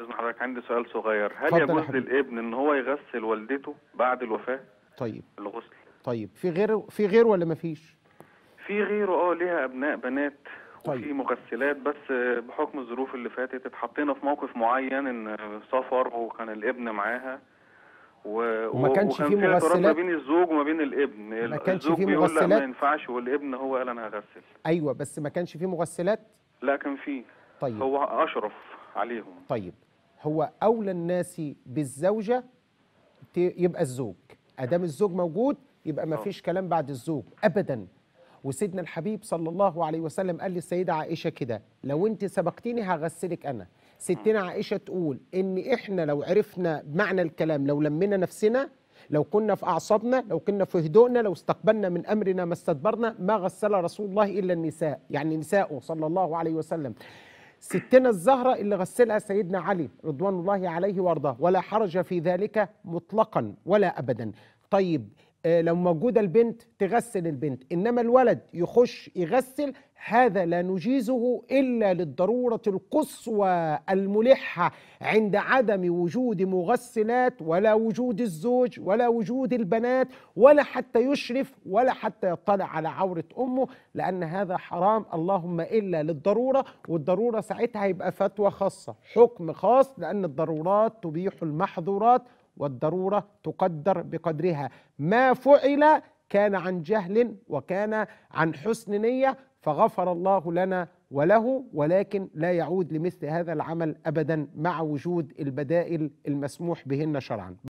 اذن حضرتك عندي سؤال صغير هل يجوز للابن ان هو يغسل والدته بعد الوفاه طيب الغسل طيب في غير في غير ولا مفيش في غيره اه ليها ابناء بنات طيب. وفي مغسلات بس آه، بحكم الظروف اللي فاتت اتحطينا في موقف معين ان سفر وكان الابن معاها و... وما كانش في مغسلات ما بين الزوج وما بين الابن ما كانش في مغسلات لا ما ينفعش والابن هو قال انا هغسل ايوه بس ما كانش في مغسلات لا كان في طيب هو اشرف عليهم طيب هو أولى الناس بالزوجة يبقى الزوج أدام الزوج موجود يبقى ما آه. فيش كلام بعد الزوج أبدا وسيدنا الحبيب صلى الله عليه وسلم قال للسيدة عائشة كده لو أنت سبقتيني هغسلك أنا ستنا عائشة تقول إن إحنا لو عرفنا معنى الكلام لو لمينا نفسنا لو كنا في أعصابنا لو كنا في هدوءنا لو استقبلنا من أمرنا ما استدبرنا ما غسل رسول الله إلا النساء يعني نساءه صلى الله عليه وسلم ستنا الزهرة اللي غسلها سيدنا علي رضوان الله عليه وارضاه ولا حرج في ذلك مطلقا ولا أبدا طيب آه، لو موجوده البنت تغسل البنت انما الولد يخش يغسل هذا لا نجيزه الا للضروره القصوى الملحه عند عدم وجود مغسلات ولا وجود الزوج ولا وجود البنات ولا حتى يشرف ولا حتى يطلع على عوره امه لان هذا حرام اللهم الا للضروره والضروره ساعتها هيبقى فتوى خاصه حكم خاص لان الضرورات تبيح المحظورات والضرورة تقدر بقدرها ما فعل كان عن جهل وكان عن حسن نية فغفر الله لنا وله ولكن لا يعود لمثل هذا العمل أبدا مع وجود البدائل المسموح بهن شرعا